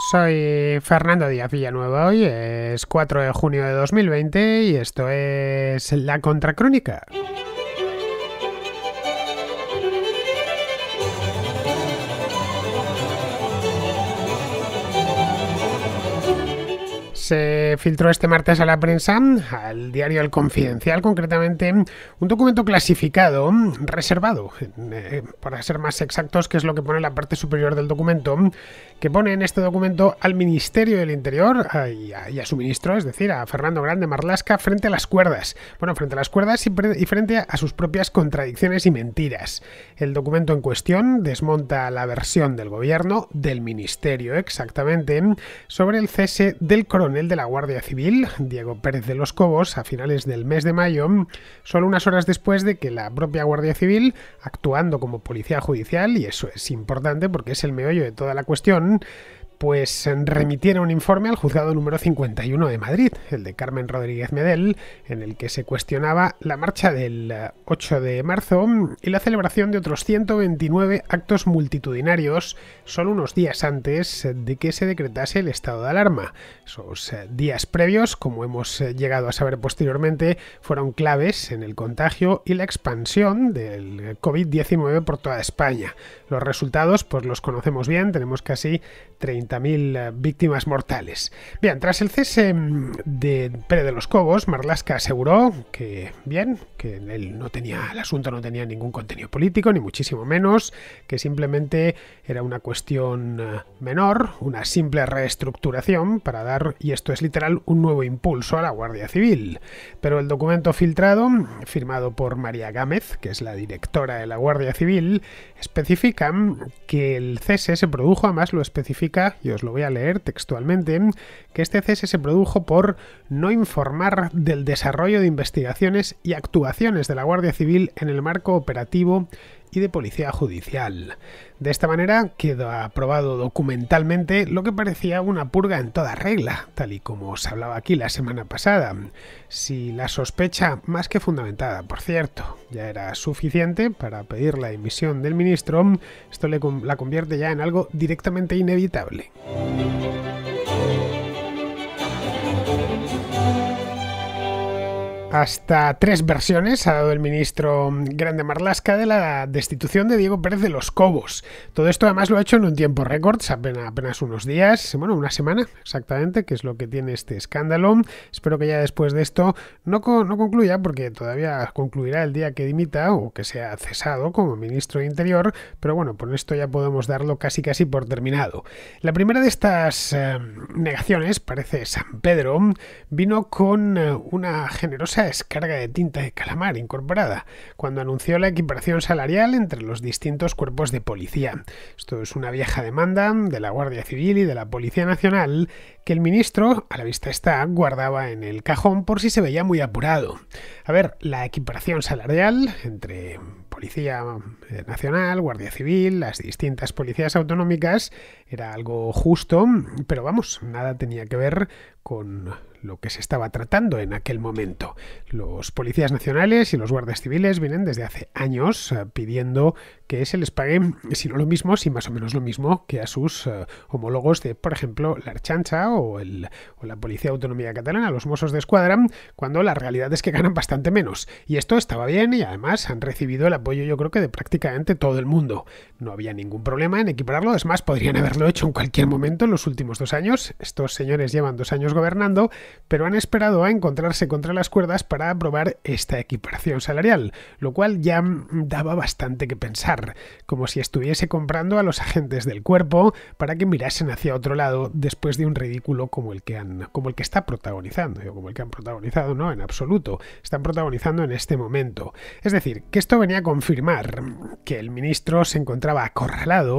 Soy Fernando Díaz Villanueva, hoy es 4 de junio de 2020 y esto es La Contracrónica. se filtró este martes a la prensa, al diario El Confidencial, concretamente un documento clasificado, reservado, eh, para ser más exactos, que es lo que pone la parte superior del documento, que pone en este documento al Ministerio del Interior eh, y, a, su ministro, es decir, a Fernando Grande Marlasca, frente a las cuerdas. Bueno, frente a las cuerdas y, frente a sus propias contradicciones y mentiras. El documento en cuestión desmonta la versión del gobierno, del ministerio exactamente, sobre el cese del coronel de la Guardia Civil, Diego Pérez de los Cobos, a finales del mes de mayo, solo unas horas después de que la propia Guardia Civil, actuando como policía judicial, y eso es importante porque es el meollo de toda la cuestión, pues remitieron un informe al juzgado número 51 de Madrid, el de Carmen Rodríguez Medel, en el que se cuestionaba la marcha del 8 eh, de marzo y la celebración de otros 129 actos multitudinarios solo unos días antes de que se decretase el estado de alarma. Esos eh, días previos, como hemos eh, llegado a saber posteriormente, fueron claves en el contagio y la expansión del COVID-19 por toda España. Los resultados pues los conocemos bien, tenemos casi 30 30.000 eh, víctimas mortales. Bien, tras el cese mm, de Pérez de los Cobos, Marlasca aseguró que, bien, que él no tenía, el asunto no tenía ningún contenido político, ni muchísimo menos, que simplemente era una cuestión eh, menor, una simple reestructuración para dar, y esto es literal, un nuevo impulso a la Guardia Civil. Pero el documento filtrado, firmado por María Gámez, que es la directora de la Guardia Civil, especifica que el cese se produjo, además lo especifica y os lo voy a leer textualmente, que este cese se produjo por no informar del desarrollo de investigaciones y actuaciones de la Guardia Civil en el marco operativo y de policía judicial. De esta manera queda aprobado documentalmente lo que parecía una purga en toda regla, tal y como se hablaba aquí la semana pasada. Si la sospecha, más que fundamentada, por cierto, ya era suficiente para pedir la dimisión del ministro, esto la convierte ya en algo directamente inevitable. hasta tres versiones ha dado el ministro Grande Marlasca de la destitución de Diego Pérez de los Cobos. Todo esto además lo ha hecho en un tiempo récord, apenas, unos días, bueno, una semana exactamente, que es lo que tiene este escándalo. Espero que ya después de esto no, concluya, porque todavía concluirá el día que dimita o que sea cesado como ministro de Interior, pero bueno, con esto ya podemos darlo casi casi por terminado. La primera de estas eh, negaciones, parece San Pedro, vino con eh, una generosa descarga de tinta de calamar incorporada, cuando anunció la equiparación salarial entre los distintos cuerpos de policía. Esto es una vieja demanda de la Guardia Civil y de la Policía Nacional que el ministro, a la vista está, guardaba en el cajón por si se veía muy apurado. A ver, la equiparación salarial entre Policía eh, Nacional, Guardia Civil, las distintas policías autonómicas, era algo justo, pero vamos, nada tenía que ver con lo que se estaba tratando en aquel momento. Los policías nacionales y los guardias civiles vienen desde hace años eh, pidiendo que se les pague, si no lo mismo, si más o menos lo mismo que a sus eh, homólogos de, por ejemplo, la Archancha o, el, la Policía autonómica Catalana, los Mossos de Escuadra, cuando la realidad es que ganan bastante menos. Y esto estaba bien y además han recibido la yo creo que de prácticamente todo el mundo. No había ningún problema en equiparlo, es más, podrían haberlo hecho en cualquier momento en los últimos dos años. Estos señores llevan dos años gobernando, pero han esperado a encontrarse contra las cuerdas para aprobar esta equiparación salarial, lo cual ya daba bastante que pensar, como si estuviese comprando a los agentes del cuerpo para que mirasen hacia otro lado después de un ridículo como el que han, como el que está protagonizando, como el que han protagonizado, no, en absoluto, están protagonizando en este momento. Es decir, que esto venía con confirmar que el ministro se encontraba acorralado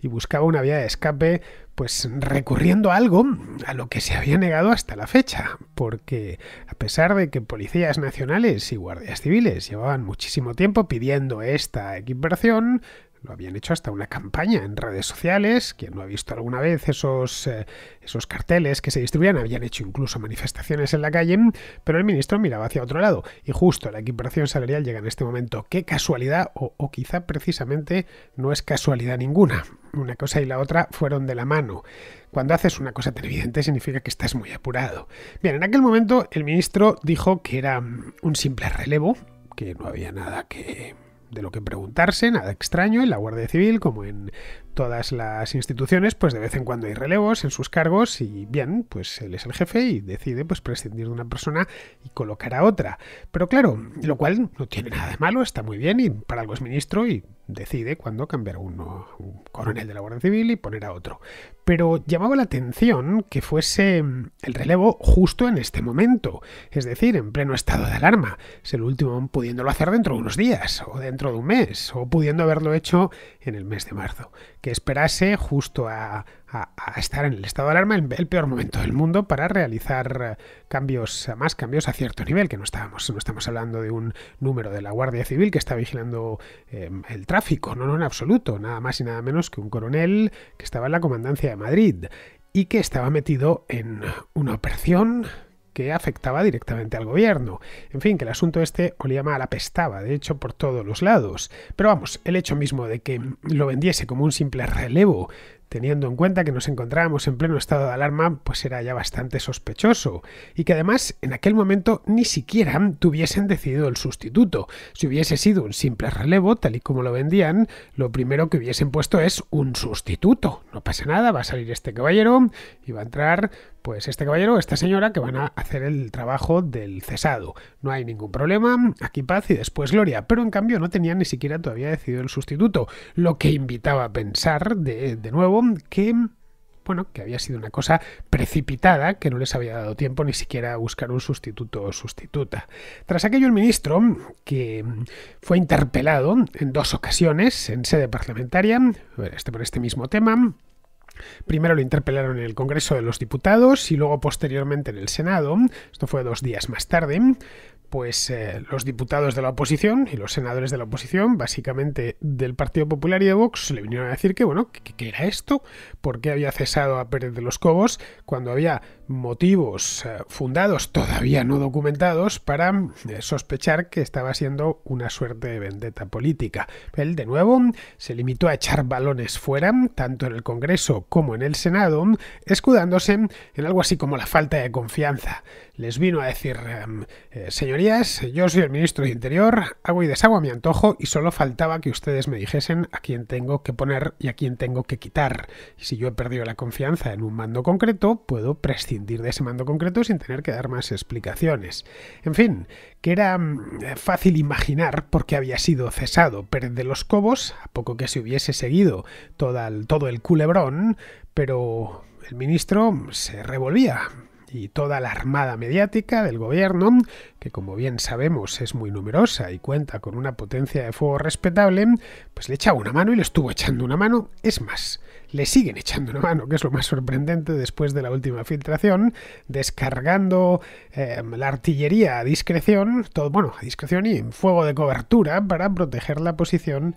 y buscaba una vía de escape, pues recurriendo a algo a lo que se había negado hasta la fecha, porque a pesar de que policías nacionales y guardias civiles llevaban muchísimo tiempo pidiendo esta equiparación, lo habían hecho hasta una campaña en redes sociales. Quien no ha visto alguna vez esos, eh, esos carteles que se distribuían, habían hecho incluso manifestaciones en la calle, pero el ministro miraba hacia otro lado. Y justo la equiparación salarial llega en este momento. Qué casualidad, o, o quizá precisamente no es casualidad ninguna. Una cosa y la otra fueron de la mano. Cuando haces una cosa tan evidente significa que estás muy apurado. Bien, en aquel momento el ministro dijo que era un simple relevo, que no había nada que de lo que preguntarse, nada extraño, en la Guardia Civil como en todas las instituciones, pues de vez en cuando hay relevos en sus cargos y bien, pues él es el jefe y decide pues prescindir de una persona y colocar a otra. Pero claro, lo cual no tiene nada de malo, está muy bien y para algo es ministro y decide cuándo cambiar a uno, un coronel de la Guardia Civil y poner a otro. Pero llamaba la atención que fuese mm, el relevo justo en este momento, es decir, en pleno estado de alarma, es el último pudiéndolo hacer dentro de unos días, o dentro de un mes, o pudiendo haberlo hecho en el mes de marzo, que esperase justo a a, estar en el estado de alarma en el peor momento del mundo para realizar eh, cambios, eh, más cambios a cierto nivel, que no estábamos, no estamos hablando de un número de la Guardia Civil que está vigilando em, el tráfico, no, no, en absoluto, nada más y nada menos que un coronel que estaba en la comandancia de Madrid y que estaba metido en una operación que afectaba directamente al gobierno. En fin, que el asunto este olía mal, apestaba, de hecho, por todos los lados. Pero vamos, el hecho mismo de que lo vendiese como un simple relevo teniendo en cuenta que nos encontrábamos en pleno estado de alarma, pues era ya bastante sospechoso, y que además en aquel momento ni siquiera tuviesen decidido el sustituto. Si hubiese sido un simple relevo, tal y como lo vendían, lo primero que hubiesen puesto es un sustituto. No pasa nada, va a salir este caballero y va a entrar pues este caballero esta señora que van a hacer el trabajo del cesado. No hay ningún problema, aquí paz y después gloria, pero en cambio no tenían ni siquiera todavía decidido el sustituto, lo que invitaba a pensar de, nuevo que... Bueno, que había sido una cosa precipitada, que no les había dado tiempo ni siquiera a buscar un sustituto o sustituta. Tras aquello, el ministro, que fue interpelado en dos ocasiones en sede parlamentaria, este por este mismo tema, Primero lo interpelaron en el Congreso de los Diputados y luego posteriormente en el Senado. Esto fue dos días más tarde. Pues eh, los diputados de la oposición y los senadores de la oposición, básicamente del Partido Popular y de Vox, le vinieron a decir que, bueno, ¿qué, qué era esto? ¿Por qué había cesado a Pérez de los Cobos cuando había motivos eh, fundados, todavía no documentados, para eh, sospechar que estaba siendo una suerte de vendetta política. Él, de nuevo, se limitó a echar balones fuera, tanto en el Congreso como en el Senado, escudándose en algo así como la falta de confianza. Les vino a decir, em, eh, señorías, yo soy el ministro de Interior, hago y deshago a mi antojo y solo faltaba que ustedes me dijesen a quién tengo que poner y a quién tengo que quitar. si yo he perdido la confianza en un mando concreto, puedo prescindir de ese mando concreto sin tener que dar más explicaciones. En fin, que era mm, fácil imaginar por qué había sido cesado Pérez de los Cobos, a poco que se hubiese seguido todo el culebrón, pero el ministro mm, se revolvía y toda la armada mediática del gobierno, mm, que como bien sabemos es muy numerosa y cuenta con una potencia de fuego respetable, pues le echaba una mano y le estuvo echando una mano. Es más, le siguen echando una mano, que es lo más sorprendente después de la última filtración, descargando em, la artillería a discreción, todo, bueno, a discreción y en fuego de cobertura para proteger la posición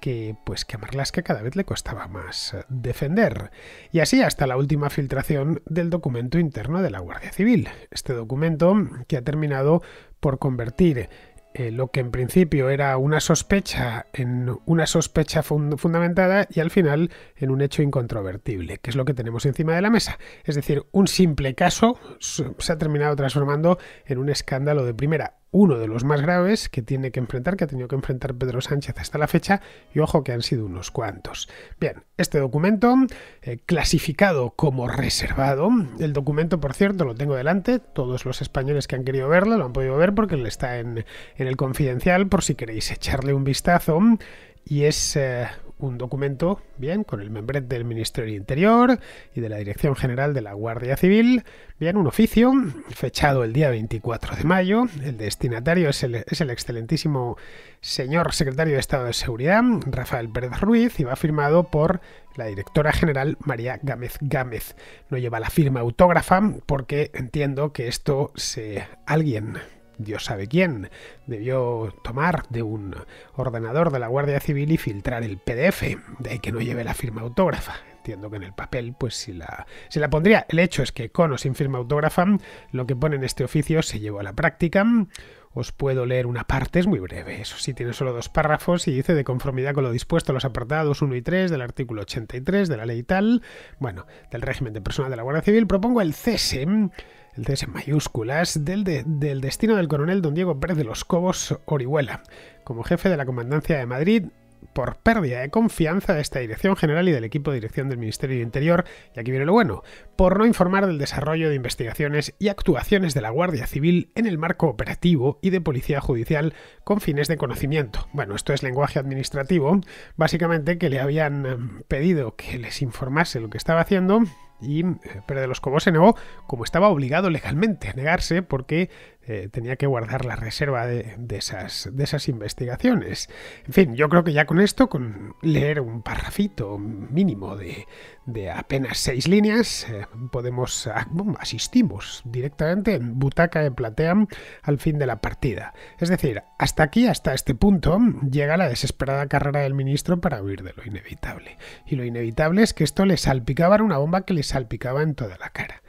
que pues que a Marlaska cada vez le costaba más eh, defender. Y así hasta la última filtración del documento interno de la Guardia Civil. Este documento que ha terminado por convertir eh, lo que en principio era una sospecha en una sospecha fundamentada y al final en un hecho incontrovertible, que es lo que tenemos encima de la mesa. Es decir, un simple caso se ha terminado transformando en un escándalo de primera uno de los más graves que tiene que enfrentar, que ha tenido que enfrentar Pedro Sánchez hasta la fecha, y ojo que han sido unos cuantos. Bien, este documento, eh, clasificado como reservado, el documento, por cierto, lo tengo delante, todos los españoles que han querido verlo lo han podido ver porque está en, el confidencial, por si queréis echarle un vistazo, y es... Eh, un documento, bien, con el membrete del Ministerio del Interior y de la Dirección General de la Guardia Civil, bien, un oficio fechado el día 24 de mayo. El destinatario es el, es el excelentísimo señor secretario de Estado de Seguridad, Rafael Pérez Ruiz, y va firmado por la directora general María Gámez Gámez. No lleva la firma autógrafa porque entiendo que esto se... alguien Dios sabe quién, debió tomar de un ordenador de la Guardia Civil y filtrar el PDF, de ahí que no lleve la firma autógrafa. Entiendo que en el papel, pues si la, si la pondría. El hecho es que con o sin firma autógrafa, lo que pone en este oficio se llevó a la práctica. Os puedo leer una parte, es muy breve, eso sí, tiene solo dos párrafos y dice de conformidad con lo dispuesto a los apartados 1 y 3 del artículo 83 de la ley tal, bueno, del régimen de personal de la Guardia Civil, propongo el cese el de mayúsculas, del, del destino del coronel don Diego Pérez de los Cobos Orihuela, como jefe de la Comandancia de Madrid por pérdida de confianza de esta Dirección General y del equipo de dirección del Ministerio del Interior, y aquí viene lo bueno, por no informar del desarrollo de investigaciones y actuaciones de la Guardia Civil en el marco operativo y de policía judicial con fines de conocimiento. Bueno, esto es lenguaje administrativo, básicamente que le habían em, pedido que les informase lo que estaba haciendo eh, pero de los como se negó, como estaba obligado legalmente a negarse, porque eh, tenía que guardar la reserva de, esas, investigaciones. En fin, yo creo que ya con esto, con leer un parrafito mínimo de, apenas seis líneas, eh, podemos ah, asistimos directamente en butaca de platea al fin de la partida. Es decir, hasta aquí, hasta este punto, llega la desesperada carrera del ministro para huir de lo inevitable. Y lo inevitable es que esto le salpicaba una bomba que le salpicaba en toda la cara.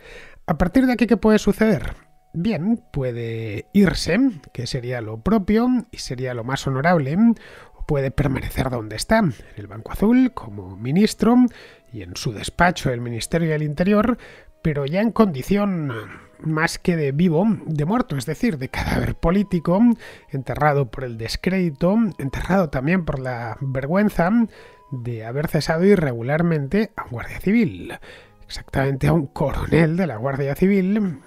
A partir de aquí, ¿qué puede suceder? Bien, puede irse, que sería lo propio y sería lo más honorable, o puede permanecer donde está, en el Banco Azul, como ministro, y en su despacho el Ministerio del Interior, pero ya en condición más que de vivo, de muerto, es decir, de cadáver político, enterrado por el descrédito, enterrado también por la vergüenza de haber cesado irregularmente a guardia civil exactamente a un coronel de la Guardia Civil,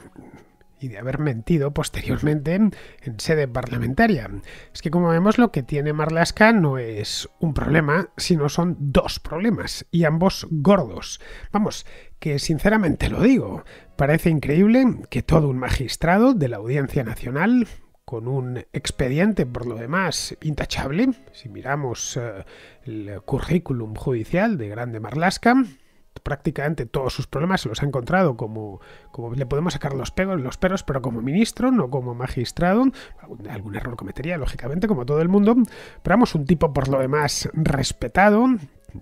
y de haber mentido posteriormente en sede parlamentaria. Es que como vemos lo que tiene Marlaska no es un problema, sino son dos problemas, y ambos gordos. Vamos, que sinceramente lo digo, parece increíble que todo un magistrado de la Audiencia Nacional con un expediente por lo demás intachable, si miramos eh, el currículum judicial de Grande Marlaska, prácticamente todos sus problemas se los ha encontrado como, como le podemos sacar los peros, los pero como ministro, no como magistrado, algún, error cometería, lógicamente, como todo el mundo, pero vamos, un tipo por lo demás respetado,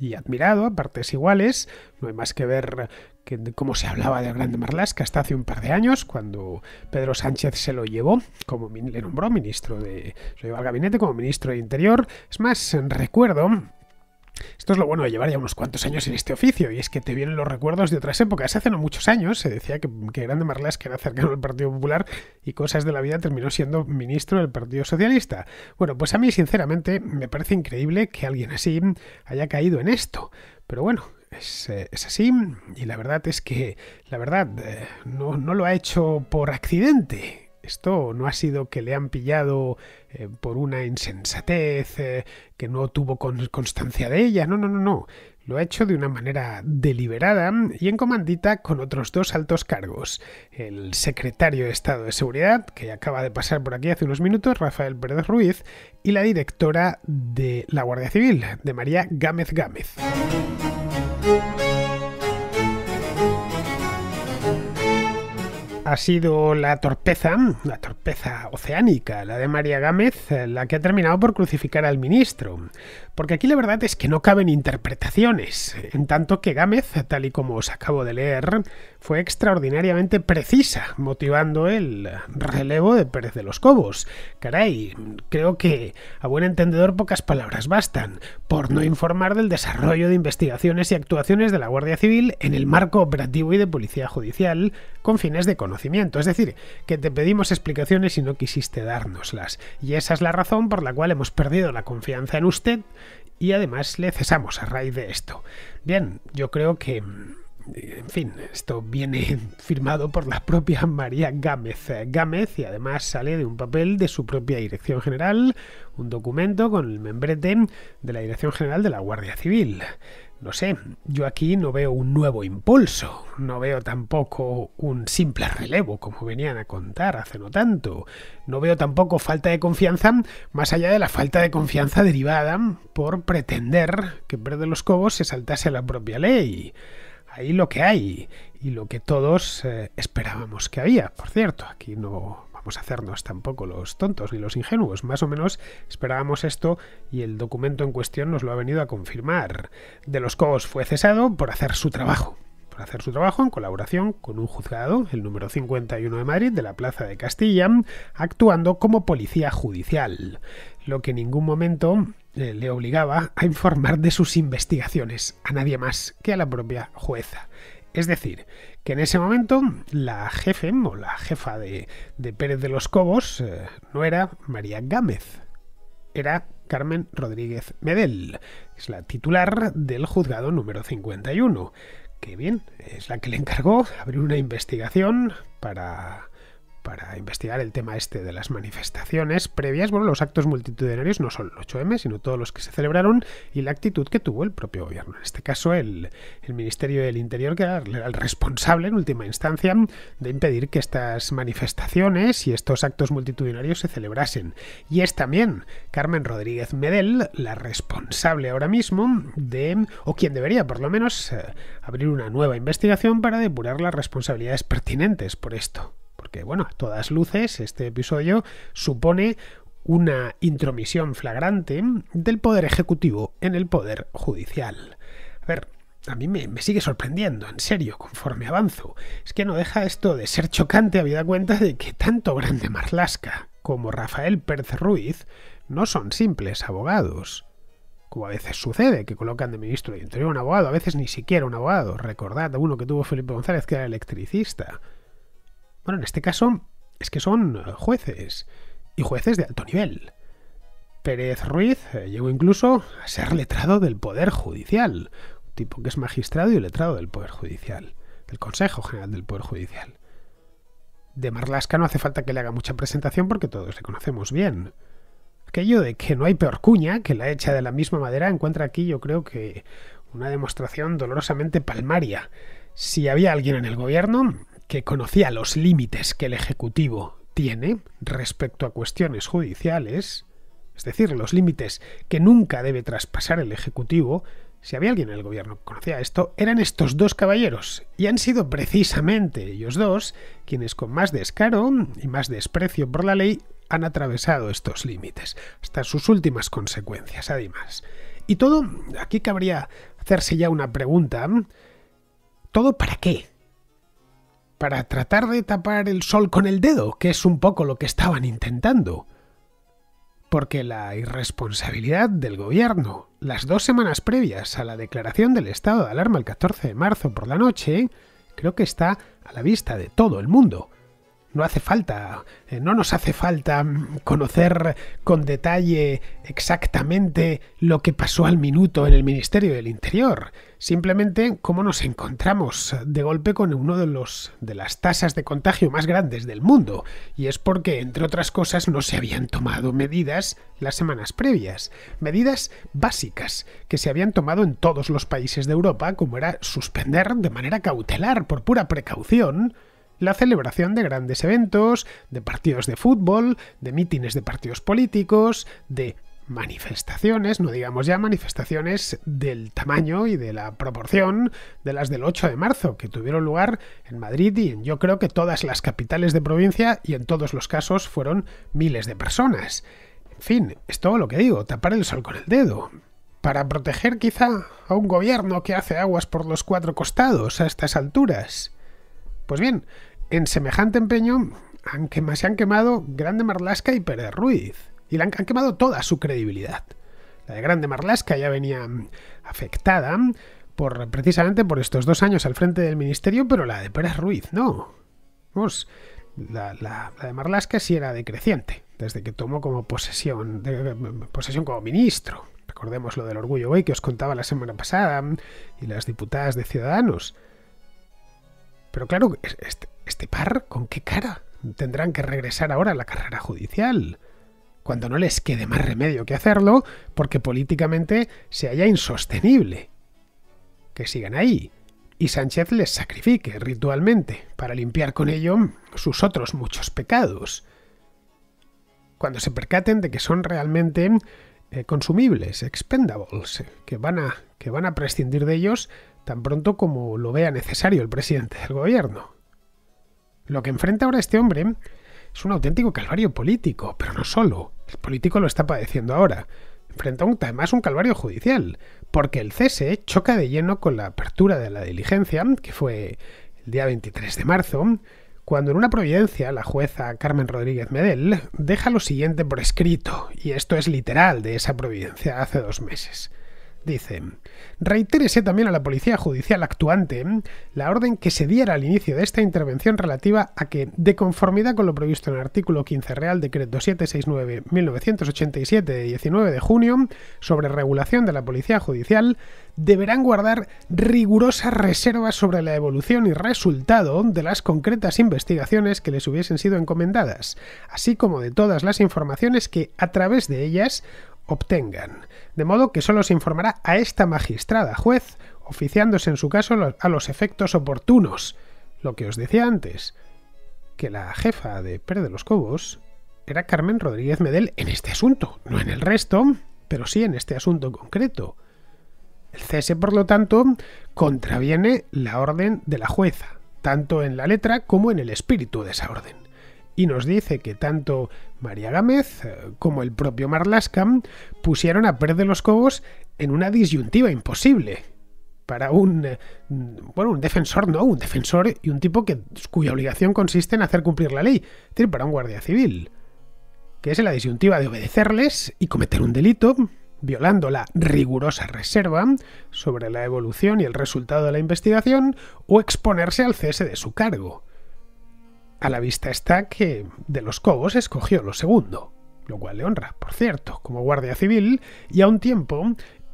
y admirado a partes iguales. No hay más que ver que, cómo se hablaba de Grande Marlaska hasta hace un par de años, cuando Pedro Sánchez se lo llevó, como le nombró ministro de. Lo llevó al gabinete como ministro de Interior. Es más, recuerdo esto es lo bueno de llevar ya unos cuantos años en este oficio, y es que te vienen los recuerdos de otras épocas. Hace no muchos años se decía que, que Grande Marlas, que era cercano al Partido Popular y cosas de la vida terminó siendo ministro del Partido Socialista. Bueno, pues a mí sinceramente me parece increíble que alguien así haya caído en esto. Pero bueno, es, eh, así y la verdad es que, la verdad, eh, no, lo ha hecho por accidente. Esto no ha sido que le han pillado eh, por una insensatez, eh, que no tuvo constancia de ella, no, no, no, no. Lo ha hecho de una manera deliberada y en comandita con otros dos altos cargos. El secretario de Estado de Seguridad, que acaba de pasar por aquí hace unos minutos, Rafael Pérez Ruiz, y la directora de la Guardia Civil, de María Gámez Gámez. ha sido la torpeza, la torpeza oceánica, la de María Gámez, la que ha terminado por crucificar al ministro. Porque aquí la verdad es que no caben interpretaciones, en tanto que Gámez, tal y como os acabo de leer, fue extraordinariamente precisa, motivando el relevo de Pérez de los Cobos. Caray, creo que a buen entendedor pocas palabras bastan, por no informar del desarrollo de investigaciones y actuaciones de la Guardia Civil en el marco operativo y de policía judicial con fines de conocimiento. Es decir, que te pedimos explicaciones y no quisiste dárnoslas. Y esa es la razón por la cual hemos perdido la confianza en usted y además le cesamos a raíz de esto. Bien, yo creo que mm, en fin, esto viene firmado por la propia María Gámez. Eh, Gámez y además sale de un papel de su propia Dirección General, un documento con el membrete de la Dirección General de la Guardia Civil. No sé, yo aquí no veo un nuevo impulso, no veo tampoco un simple relevo, como venían a contar hace no tanto, no veo tampoco falta de confianza, más allá de la falta de confianza derivada por pretender que en Verde los Cobos se saltase la propia ley. Ahí lo que hay, y lo que todos eh, esperábamos que había. Por cierto, aquí no pues, hacernos tampoco los tontos ni los ingenuos. Más o menos esperábamos esto y el documento en cuestión nos lo ha venido a confirmar. De los Cobos fue cesado por hacer su trabajo por hacer su trabajo en colaboración con un juzgado, el número 51 de Madrid, de la Plaza de Castilla, actuando como policía judicial, lo que en ningún momento eh, le obligaba a informar de sus investigaciones a nadie más que a la propia jueza. Es decir, que en ese momento la jefe o la jefa de, Pérez de los Cobos eh, no era María Gámez, era Carmen Rodríguez Medel, es la titular del juzgado número 51, que bien, es la que le encargó abrir una investigación para para investigar el tema este de las manifestaciones previas. Bueno, los actos multitudinarios no solo los 8M, sino todos los que se celebraron y la actitud que tuvo el propio gobierno. En este caso, el, Ministerio del Interior, que era el responsable en última instancia de impedir que estas manifestaciones y estos actos multitudinarios se celebrasen. Y es también Carmen Rodríguez Medel la responsable ahora mismo de, o quien debería por lo menos, eh, abrir una nueva investigación para depurar las responsabilidades pertinentes por esto porque, bueno, a todas luces, este episodio supone una intromisión flagrante del Poder Ejecutivo en el Poder Judicial. A ver, a mí me, sigue sorprendiendo, en serio, conforme avanzo. Es que no deja esto de ser chocante a vida cuenta de que tanto Grande Marlasca como Rafael Pérez Ruiz no son simples abogados. Como a veces sucede, que colocan de ministro de Interior un abogado, a veces ni siquiera un abogado. Recordad a uno que tuvo Felipe González, que era electricista. Bueno, en este caso es que son eh, jueces y jueces de alto nivel. Pérez Ruiz eh, llegó incluso a ser letrado del Poder Judicial, un tipo que es magistrado y letrado del Poder Judicial, del Consejo General del Poder Judicial. De Marlasca no hace falta que le haga mucha presentación porque todos le conocemos bien. Aquello de que no hay peor cuña que la hecha de la misma madera encuentra aquí yo creo que una demostración dolorosamente palmaria. Si había alguien en el gobierno, que conocía los límites que el Ejecutivo tiene respecto a cuestiones judiciales, es decir, los límites que nunca debe traspasar el Ejecutivo, si había alguien en el gobierno que conocía esto, eran estos dos caballeros, y han sido precisamente ellos dos quienes con más descaro y más desprecio por la ley han atravesado estos límites, hasta sus últimas consecuencias, además. Y todo, aquí cabría hacerse ya una pregunta, ¿todo para qué? para tratar de tapar el sol con el dedo, que es un poco lo que estaban intentando. Porque la irresponsabilidad del gobierno, las dos semanas previas a la declaración del estado de alarma el 14 de marzo por la noche, creo que está a la vista de todo el mundo no hace falta, eh, no nos hace falta mm, conocer con detalle exactamente lo que pasó al minuto en el Ministerio del Interior, simplemente cómo nos encontramos de golpe con uno de los de las tasas de contagio más grandes del mundo, y es porque entre otras cosas no se habían tomado medidas las semanas previas, medidas básicas que se habían tomado en todos los países de Europa, como era suspender de manera cautelar por pura precaución la celebración de grandes eventos, de partidos de fútbol, de mítines de partidos políticos, de manifestaciones, no digamos ya manifestaciones del tamaño y de la proporción de las del 8 de marzo, que tuvieron lugar en Madrid y en yo creo que todas las capitales de provincia y en todos los casos fueron miles de personas. En fin, es todo lo que digo, tapar el sol con el dedo. Para proteger quizá a un gobierno que hace aguas por los cuatro costados a estas alturas. Pues bien, en semejante empeño han se han quemado Grande Marlasca y Pérez Ruiz. Y han, quemado toda su credibilidad. La de Grande Marlasca ya venía mm, afectada por, precisamente por estos dos años al frente del ministerio, pero la de Pérez Ruiz no. la, de Marlasca sí era decreciente, desde que tomó como posesión, de, eh, posesión como ministro. Recordemos lo del orgullo hoy que os contaba la semana pasada mm, y las diputadas de Ciudadanos. Pero claro, este, este, par, ¿con qué cara? Tendrán que regresar ahora a la carrera judicial cuando no les quede más remedio que hacerlo porque políticamente se halla insostenible. Que sigan ahí y Sánchez les sacrifique ritualmente para limpiar con ello sus otros muchos pecados. Cuando se percaten de que son realmente eh, consumibles, expendables, que van, a, que van a prescindir de ellos tan pronto como lo vea necesario el presidente del gobierno. Lo que enfrenta ahora este hombre es un auténtico calvario político, pero no solo. El político lo está padeciendo ahora. Enfrenta además un calvario judicial, porque el cese choca de lleno con la apertura de la diligencia, que fue el día 23 de marzo, cuando en una providencia la jueza Carmen Rodríguez Medel deja lo siguiente por escrito, y esto es literal de esa providencia hace dos meses. Dice, reitérese también a la policía judicial actuante la orden que se diera al inicio de esta intervención relativa a que, de conformidad con lo previsto en el artículo 15 Real Decreto 769-1987 de 19 de junio sobre regulación de la policía judicial, deberán guardar rigurosas reservas sobre la evolución y resultado de las concretas investigaciones que les hubiesen sido encomendadas, así como de todas las informaciones que, a través de ellas, obtengan. De modo que solo se informará a esta magistrada juez, oficiándose en su caso a los efectos oportunos. Lo que os decía antes, que la jefa de Pérez de los Cobos era Carmen Rodríguez Medel en este asunto, no en el resto, pero sí en este asunto concreto. El cese, por lo tanto, contraviene la orden de la jueza, tanto en la letra como en el espíritu de esa orden y nos dice que tanto María Gámez eh, como el propio Marlasca pusieron a Pérez de los Cobos en una disyuntiva imposible para un eh, mm, bueno, un defensor no, un defensor y un tipo que, cuya obligación consiste en hacer cumplir la ley, es decir, para un guardia civil, que es la disyuntiva de obedecerles y cometer un delito, violando la rigurosa reserva sobre la evolución y el resultado de la investigación, o exponerse al cese de su cargo. A la vista está que de los Cobos escogió lo segundo, lo cual le honra, por cierto, como guardia civil y a un tiempo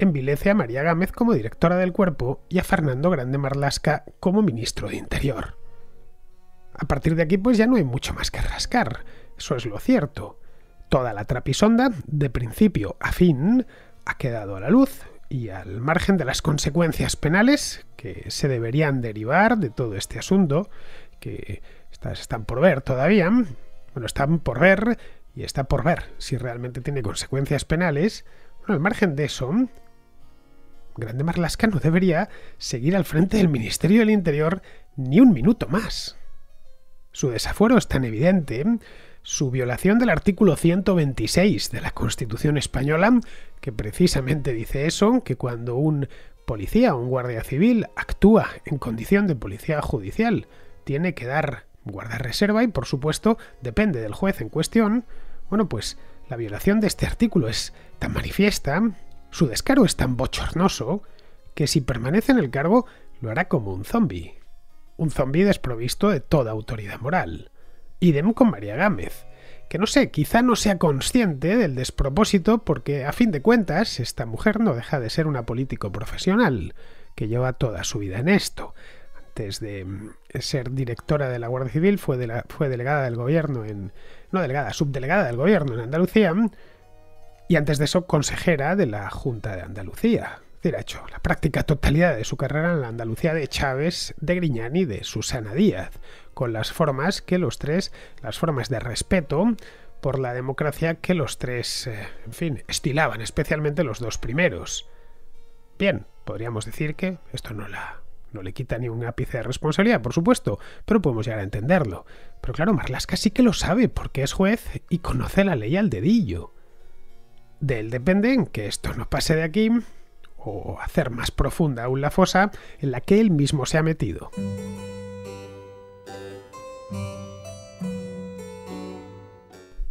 envilece a María Gámez como directora del cuerpo y a Fernando Grande Marlasca como ministro de Interior. A partir de aquí pues ya no hay mucho más que rascar, eso es lo cierto. Toda la trapisonda, de principio a fin, ha quedado a la luz y al margen de las consecuencias penales que se deberían derivar de todo este asunto, que están por ver todavía. Bueno, están por ver y está por ver si realmente tiene consecuencias penales. Bueno, al margen de eso, Grande Marlaska no debería seguir al frente del Ministerio del Interior ni un minuto más. Su desafuero es tan evidente, su violación del artículo 126 de la Constitución española, que precisamente dice eso, que cuando un policía o un guardia civil actúa en condición de policía judicial, tiene que dar guarda reserva y, por supuesto, depende del juez en cuestión, bueno, pues la violación de este artículo es tan manifiesta, su descaro es tan bochornoso, que si permanece en el cargo lo hará como un zombi. Un zombi desprovisto de toda autoridad moral. Idem con María Gámez, que no sé, quizá no sea consciente del despropósito porque a fin de cuentas esta mujer no deja de ser una político profesional, que lleva toda su vida en esto, antes de mm, ser directora de la Guardia Civil, fue, fue delegada del gobierno en. No delegada, subdelegada del gobierno en Andalucía. Y antes de eso, consejera de la Junta de Andalucía. Es decir, ha hecho la práctica totalidad de su carrera en la Andalucía de Chávez, de Griñán y de Susana Díaz, con las formas que los tres, las formas de respeto por la democracia que los tres, eh, en fin, estilaban, especialmente los dos primeros. Bien, podríamos decir que esto no la no le quita ni un ápice de responsabilidad, por supuesto, pero podemos llegar a entenderlo. Pero claro, Marlaska sí que lo sabe porque es juez y conoce la ley al dedillo. De él dependen que esto no pase de aquí o hacer más profunda aún la fosa en la que él mismo se ha metido.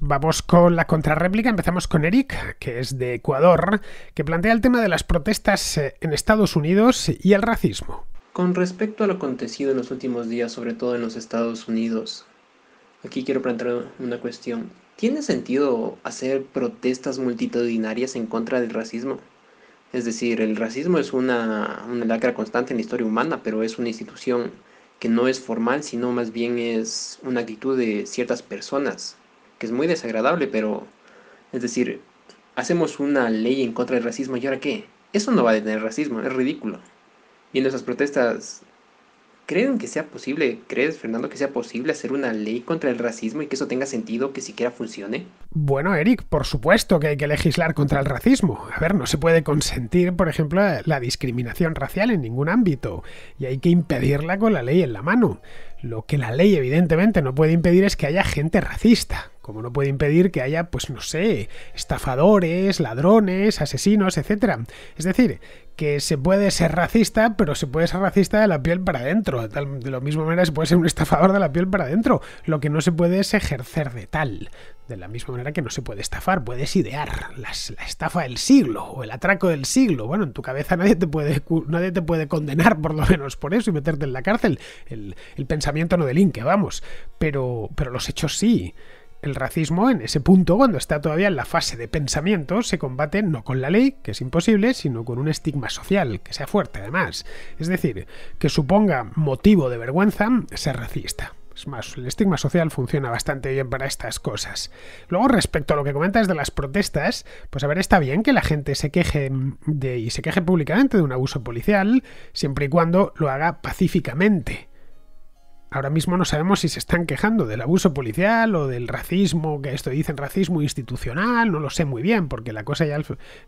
Vamos con la contrarréplica, empezamos con Eric, que es de Ecuador, que plantea el tema de las protestas eh, en Estados Unidos y el racismo. Con respecto a lo acontecido en los últimos días, sobre todo en los Estados Unidos, aquí quiero plantear una cuestión. ¿Tiene sentido hacer protestas multitudinarias en contra del racismo? Es decir, el racismo es una, una lacra constante en la historia humana, pero es una institución que no es formal, sino más bien es una actitud de ciertas personas, que es muy desagradable, pero es decir, hacemos una ley en contra del racismo y ahora qué? Eso no va a detener racismo, es ridículo en esas protestas, ¿creen que sea posible, crees Fernando, que sea posible hacer una ley contra el racismo y que eso tenga sentido, que siquiera funcione? Bueno, Eric, por supuesto que hay que legislar contra el racismo. A ver, no se puede consentir, por ejemplo, la discriminación racial en ningún ámbito, y hay que impedirla con la ley en la mano. Lo que la ley evidentemente no puede impedir es que haya gente racista, como no puede impedir que haya, pues no sé, estafadores, ladrones, asesinos, etc. Es decir, que se puede ser racista, pero se puede ser racista de la piel para adentro. De la misma manera se puede ser un estafador de la piel para adentro. Lo que no se puede es ejercer de tal. De la misma manera que no se puede estafar, puedes idear la estafa del siglo o el atraco del siglo. Bueno, en tu cabeza nadie te puede, nadie te puede condenar por lo menos por eso y meterte en la cárcel. El, pensamiento no delinque, vamos. Pero, pero los hechos sí. El racismo, en ese punto, cuando está todavía en la fase de pensamiento, se combate no con la ley, que es imposible, sino con un estigma social, que sea fuerte además. Es decir, que suponga motivo de vergüenza ser racista. Es más, el estigma social funciona bastante bien para estas cosas. Luego, respecto a lo que comentas de las protestas, pues a ver, está bien que la gente se queje y se queje públicamente de un abuso policial, siempre y cuando lo haga pacíficamente ahora mismo no sabemos si se están quejando del abuso policial o del racismo, que esto dicen racismo institucional, no lo sé muy bien, porque la cosa ya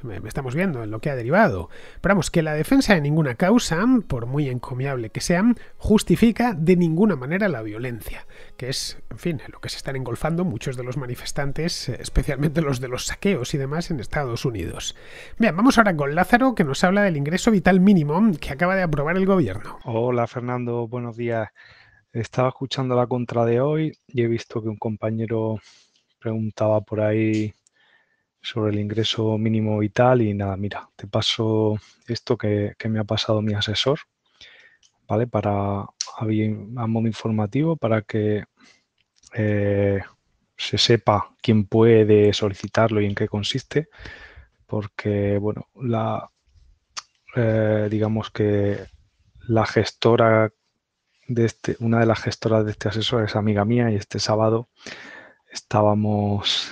me estamos viendo en lo que ha derivado. Pero vamos, que la defensa de ninguna causa, por muy encomiable que sean, justifica de ninguna manera la violencia, que es, en fin, lo que se están engolfando muchos de los manifestantes, eh, especialmente los de los saqueos y demás en Estados Unidos. Bien, vamos ahora con Lázaro, que nos habla del ingreso vital mínimo que acaba de aprobar el gobierno. Hola Fernando, buenos días. Estaba escuchando la contra de hoy y he visto que un compañero preguntaba por ahí sobre el ingreso mínimo vital y nada, mira, te paso esto que, me ha pasado mi asesor, ¿vale? Para a, modo informativo, para que eh, se sepa quién puede solicitarlo y en qué consiste, porque, bueno, la, eh, digamos que la gestora de este, una de las gestoras de este asesor es amiga mía y este sábado estábamos,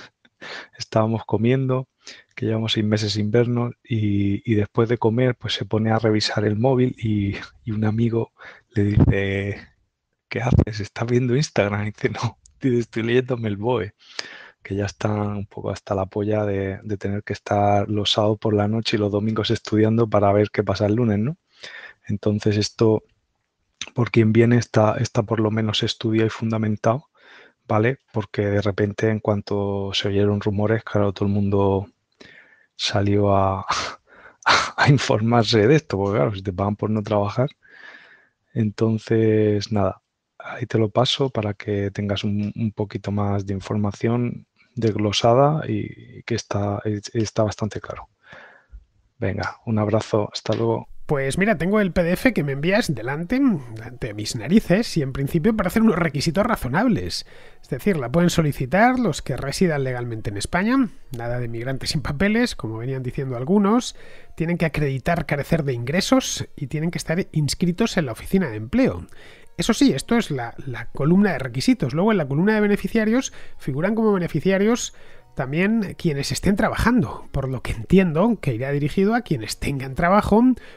estábamos comiendo, que llevamos seis meses sin vernos y, después de comer pues se pone a revisar el móvil y, un amigo le dice, ¿qué haces? ¿Estás viendo Instagram? Y dice, no, estoy leyéndome el BOE que ya está un poco hasta la polla de, de, tener que estar los sábados por la noche y los domingos estudiando para ver qué pasa el lunes, ¿no? Entonces esto por quien viene está, está por lo menos estudiado y fundamentado, ¿vale? Porque de repente en cuanto se oyeron rumores, claro, todo el mundo salió a, informarse de esto, porque claro, si te van por no trabajar. Entonces, nada, ahí te lo paso para que tengas un, poquito más de información desglosada y, que está, está bastante claro. Venga, un abrazo, hasta luego. Pues mira, tengo el PDF que me envías delante, delante de mis narices y en principio para hacer unos requisitos razonables. Es decir, la pueden solicitar los que residan legalmente en España, nada de migrantes sin papeles, como venían diciendo algunos, tienen que acreditar carecer de ingresos y tienen que estar inscritos en la oficina de empleo. Eso sí, esto es la, la columna de requisitos. Luego en la columna de beneficiarios figuran como beneficiarios también quienes estén trabajando, por lo que entiendo que irá dirigido a quienes tengan trabajo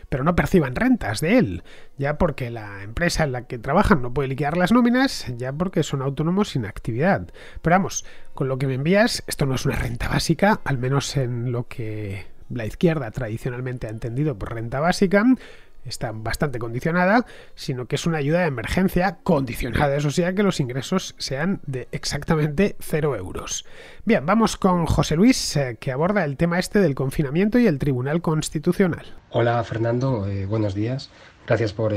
pero no perciban rentas de él, ya porque la empresa en la que trabajan no puede liquidar las nóminas, ya porque son autónomos sin actividad. Pero vamos, con lo que me envías, esto no es una renta básica, al menos en lo que la izquierda tradicionalmente ha entendido por renta básica, está bastante condicionada, sino que es una ayuda de emergencia condicionada, eso sea que los ingresos sean de exactamente cero euros. Bien, vamos con José Luis, eh, que aborda el tema este del confinamiento y el Tribunal Constitucional. Hola Fernando, eh, buenos días. Gracias por,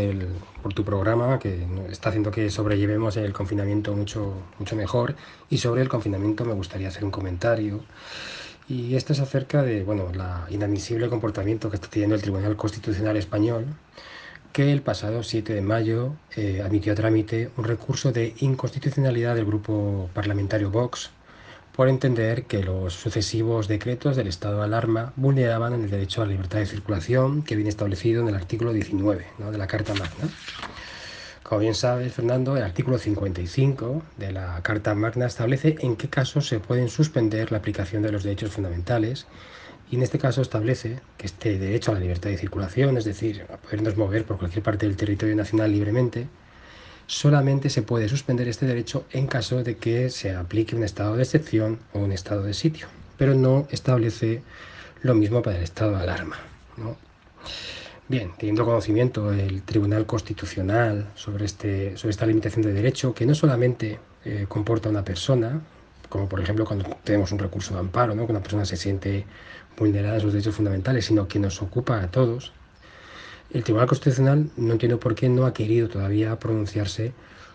por tu programa que está haciendo que sobrellevemos el confinamiento mucho, mucho mejor. Y sobre el confinamiento me gustaría hacer un comentario. Y esto es acerca de, bueno, la inadmisible comportamiento que está teniendo el Tribunal Constitucional Español, que el pasado 7 de mayo eh, admitió a trámite un recurso de inconstitucionalidad del grupo parlamentario Vox por entender que los sucesivos decretos del estado de alarma vulneraban el derecho a la libertad de circulación que viene establecido en el artículo 19 de la Carta Magna. Como bien sabes, Fernando, el artículo 55 de la Carta Magna establece en qué casos se pueden suspender la aplicación de los derechos fundamentales y en este caso establece que este derecho a la libertad de circulación, es decir, a podernos mover por cualquier parte del territorio nacional libremente, solamente se puede suspender este derecho en caso de que se aplique un estado de excepción o un estado de sitio, pero no establece lo mismo para el estado de alarma. Bien, teniendo conocimiento del Tribunal Constitucional sobre, este, sobre esta limitación de derecho, que no solamente eh, comporta a una persona, como por ejemplo cuando tenemos un recurso de amparo, ¿no? que una persona se siente vulnerada en sus derechos fundamentales, sino que nos ocupa a todos, el Tribunal Constitucional no entiendo por qué no ha querido todavía pronunciarse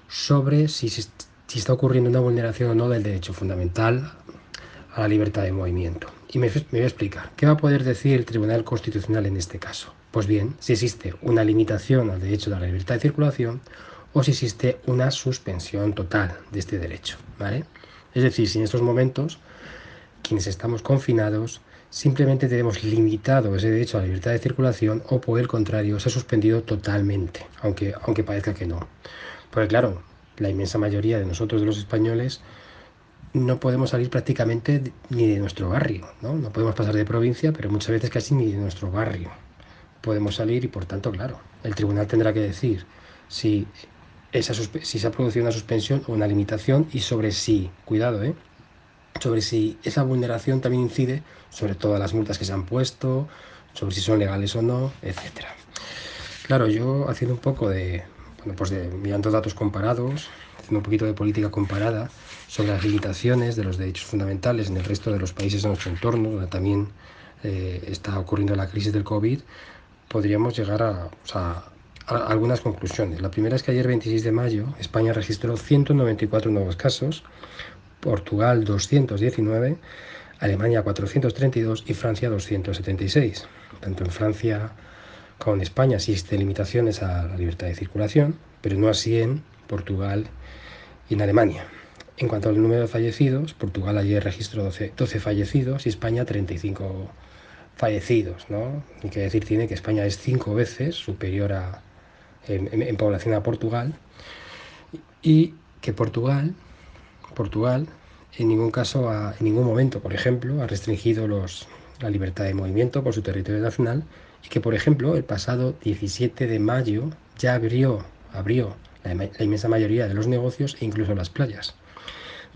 sobre si, está ocurriendo una vulneración o no del derecho fundamental a la libertad de movimiento. Y me voy a explicar. ¿Qué va a poder decir el Tribunal Constitucional en este caso? Pues bien, si existe una limitación al derecho a la libertad de circulación o si existe una suspensión total de este derecho, ¿vale? Es decir, si en estos momentos quienes estamos confinados simplemente tenemos limitado ese derecho a la libertad de circulación o por el contrario se ha suspendido totalmente, aunque, aunque parezca que no. Porque claro, la inmensa mayoría de nosotros, de los españoles, no podemos salir prácticamente ni de nuestro barrio, ¿no? No podemos pasar de provincia, pero muchas veces casi ni de nuestro barrio podemos salir y por tanto, claro, el tribunal tendrá que decir si, esa si se ha producido una suspensión o una limitación y sobre si, cuidado, ¿eh? sobre si esa vulneración también incide sobre todas las multas que se han puesto, sobre si son legales o no, etc. Claro, yo haciendo un poco de, bueno, pues de, mirando datos comparados, haciendo un poquito de política comparada sobre las limitaciones de los derechos fundamentales en el resto de los países de nuestro entorno, donde también eh, está ocurriendo la crisis del COVID, podríamos llegar a, algunas conclusiones. La primera es que ayer 26 de mayo España registró 194 nuevos casos, Portugal 219, Alemania 432 y Francia 276. Tanto en Francia como en España existen limitaciones a la libertad de circulación, pero no así en Portugal y en Alemania. En cuanto al número de fallecidos, Portugal ayer registró 12, fallecidos y España 35 fallecidos, ¿no? Y que decir tiene que España es cinco veces superior a, en, población a Portugal y que Portugal, Portugal en ningún caso, en ningún momento, por ejemplo, ha restringido los, la libertad de movimiento por su territorio nacional y que, por ejemplo, el pasado 17 de mayo ya abrió, abrió la, la inmensa mayoría de los negocios e incluso las playas,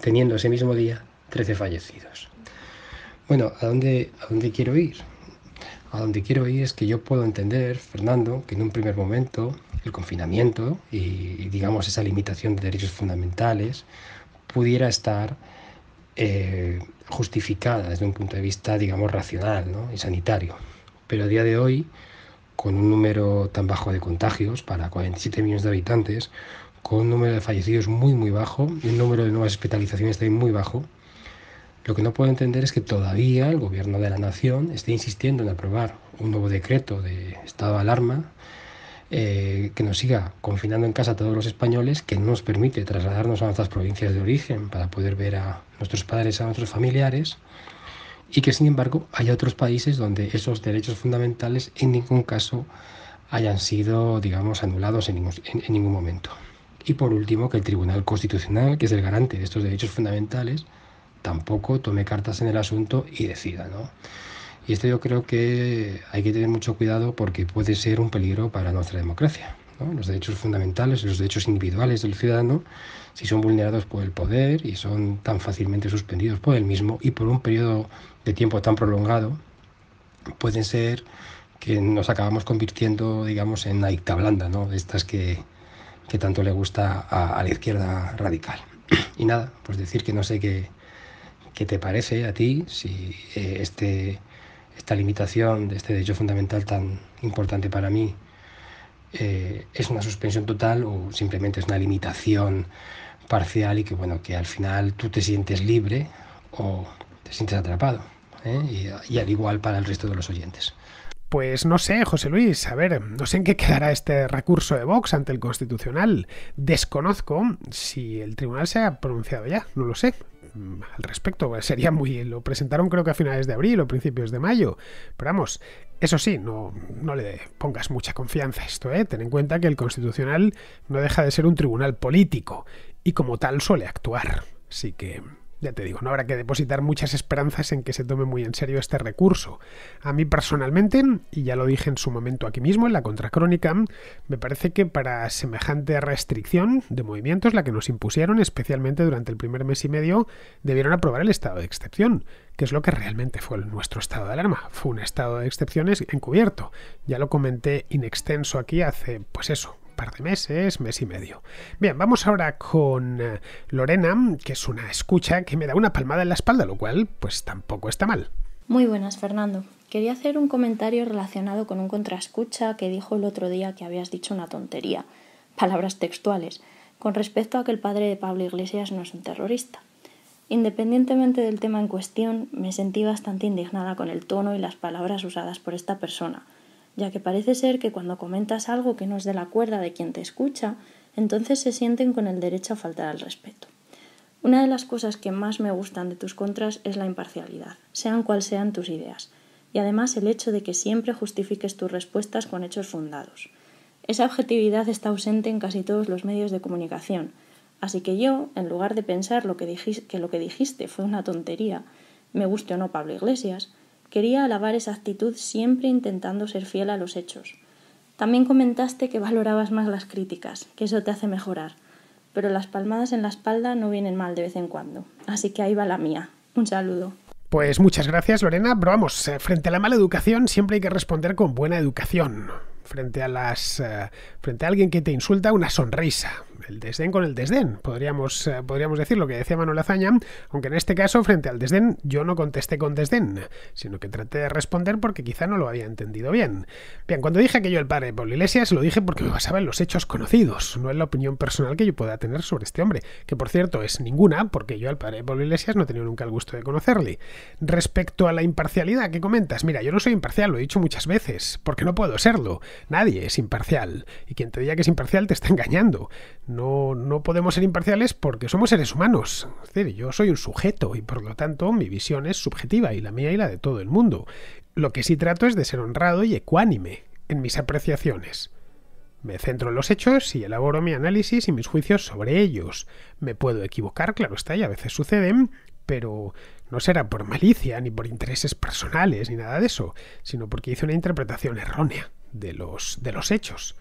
teniendo ese mismo día 13 fallecidos. Bueno, ¿a dónde, ¿a quiero ir? A dónde quiero ir es que yo puedo entender, Fernando, que en un primer momento el confinamiento y, digamos, esa limitación de derechos fundamentales pudiera estar eh, justificada desde un punto de vista, digamos, racional y sanitario. Pero a día de hoy, con un número tan bajo de contagios para 47 millones de habitantes, con un número de fallecidos muy, muy bajo y un número de nuevas hospitalizaciones también muy bajo, lo que no puedo entender es que todavía el gobierno de la nación esté insistiendo en aprobar un nuevo decreto de estado de alarma eh, que nos siga confinando en casa a todos los españoles, que no nos permite trasladarnos a nuestras provincias de origen para poder ver a nuestros padres, a nuestros familiares, y que sin embargo hay otros países donde esos derechos fundamentales en ningún caso hayan sido, digamos, anulados ningún, en ningún momento. Y por último, que el Tribunal Constitucional, que es el garante de estos derechos fundamentales, tampoco tome cartas en el asunto y decida, ¿no? Y esto yo creo que hay que tener mucho cuidado porque puede ser un peligro para nuestra democracia. Los derechos fundamentales, los derechos individuales del ciudadano, si son vulnerados por el poder y son tan fácilmente suspendidos por el mismo y por un periodo de tiempo tan prolongado, pueden ser que nos acabamos convirtiendo, digamos, en una dicta blanda, ¿no? De estas que, que tanto le gusta a, a, la izquierda radical. Y nada, pues decir que no sé qué, ¿Qué te parece a ti si eh, este, esta limitación de este derecho fundamental tan importante para mí eh, es una suspensión total o simplemente es una limitación parcial y que bueno que al final tú te sientes libre o te sientes atrapado eh? y al igual para el resto de los oyentes. Pues no sé, José Luis, a ver, no sé en qué quedará este recurso de Vox ante el Constitucional. Desconozco si el tribunal se ha pronunciado ya, no lo sé. Mm, al respecto. Eh, sería muy. Lo presentaron creo que a finales de abril o principios de mayo. Pero vamos, eso sí, no, no le pongas mucha confianza a esto, ¿eh? Ten en cuenta que el Constitucional no deja de ser un tribunal político y como tal suele actuar. Así que. Ya te digo, no habrá que depositar muchas esperanzas en que se tome muy en serio este recurso. A mí personalmente, y ya lo dije en su momento aquí mismo en la contracrónica, me parece que para semejante restricción de movimientos, la que nos impusieron, especialmente durante el primer mes y medio, debieron aprobar el estado de excepción, que es lo que realmente fue nuestro estado de alarma. Fue un estado de excepciones encubierto. Ya lo comenté in extenso aquí hace, pues eso, par de meses, mes y medio. Bien, vamos ahora con eh, Lorena, que es una escucha que me da una palmada en la espalda, lo cual pues tampoco está mal. Muy buenas, Fernando. Quería hacer un comentario relacionado con un contraescucha que dijo el otro día que habías dicho una tontería, palabras textuales, con respecto a que el padre de Pablo Iglesias no es un terrorista. Independientemente del tema en cuestión, me sentí bastante indignada con el tono y las palabras usadas por esta persona, ya que parece ser que cuando comentas algo que no es de la cuerda de quien te escucha, entonces se sienten con el derecho a faltar al respeto. Una de las cosas que más me gustan de tus contras es la imparcialidad, sean cual sean tus ideas, y además el hecho de que siempre justifiques tus respuestas con hechos fundados. Esa objetividad está ausente en casi todos los medios de comunicación, así que yo, en lugar de pensar lo que, que lo que dijiste fue una tontería, me guste o no Pablo Iglesias, Quería alabar esa actitud siempre intentando ser fiel a los hechos. También comentaste que valorabas más las críticas, que eso te hace mejorar, pero las palmadas en la espalda no vienen mal de vez en cuando. Así que ahí va la mía. Un saludo. Pues muchas gracias Lorena, pero vamos, eh, frente a la mala educación siempre hay que responder con buena educación. Frente a las... Eh, frente a alguien que te insulta, una sonrisa el desdén con el desdén, podríamos, eh, podríamos decir lo que decía Manuel Azaña, aunque en este caso, frente al desdén, yo no contesté con desdén, sino que traté de responder porque quizá no lo había entendido bien. Bien, cuando dije que yo el padre de Paul Iglesias, lo dije porque me basaba en los hechos conocidos, no en la opinión personal que yo pueda tener sobre este hombre, que por cierto es ninguna, porque yo al padre de Paul Iglesias no he tenido nunca el gusto de conocerle. Respecto a la imparcialidad que comentas, mira, yo no soy imparcial, lo he dicho muchas veces, porque no puedo serlo. Nadie es imparcial. Y quien te diga que es imparcial te está engañando. No, podemos ser imparciales porque somos seres humanos. Es decir, yo soy un sujeto y por lo tanto mi visión es subjetiva y la mía y la de todo el mundo. Lo que sí trato es de ser honrado y ecuánime en mis apreciaciones. Me centro en los hechos y elaboro mi análisis y mis juicios sobre ellos. Me puedo equivocar, claro está, y a veces suceden, pero no será por malicia ni por intereses personales ni nada de eso, sino porque hice una interpretación errónea de los, de los hechos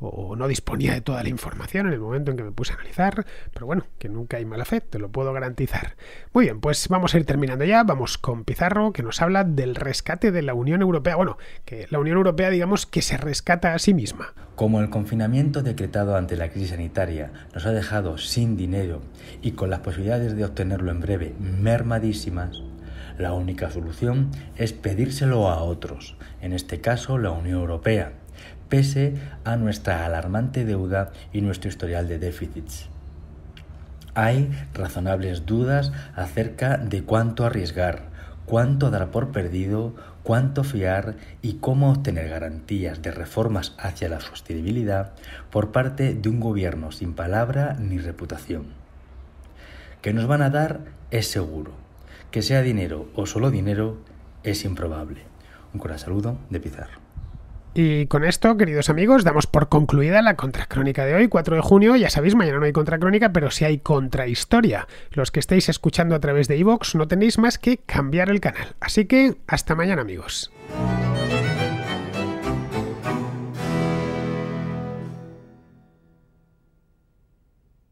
o no disponía de toda la información en el momento en que me puse a analizar, pero bueno, que nunca hay mala fe, te lo puedo garantizar. Muy bien, pues vamos a ir terminando ya, vamos con Pizarro, que nos habla del rescate de la Unión Europea, bueno, que la Unión Europea digamos que se rescata a sí misma. Como el confinamiento decretado ante la crisis sanitaria nos ha dejado sin dinero y con las posibilidades de obtenerlo en breve mermadísimas, la única solución es pedírselo a otros, en este caso la Unión Europea pese a nuestra alarmante deuda y nuestro historial de déficits. Hay razonables dudas acerca de cuánto arriesgar, cuánto dar por perdido, cuánto fiar y cómo obtener garantías de reformas hacia la sostenibilidad por parte de un gobierno sin palabra ni reputación. Que nos van a dar es seguro. Que sea dinero o solo dinero es improbable. Un cordial saludo de Pizarro. Y con esto, queridos amigos, damos por concluida la contracrónica de hoy, 4 de junio. Ya sabéis, mañana no hay contracrónica, pero sí hay contrahistoria. Los que estáis escuchando a través de iVoox no tenéis más que cambiar el canal. Así que, hasta mañana, amigos.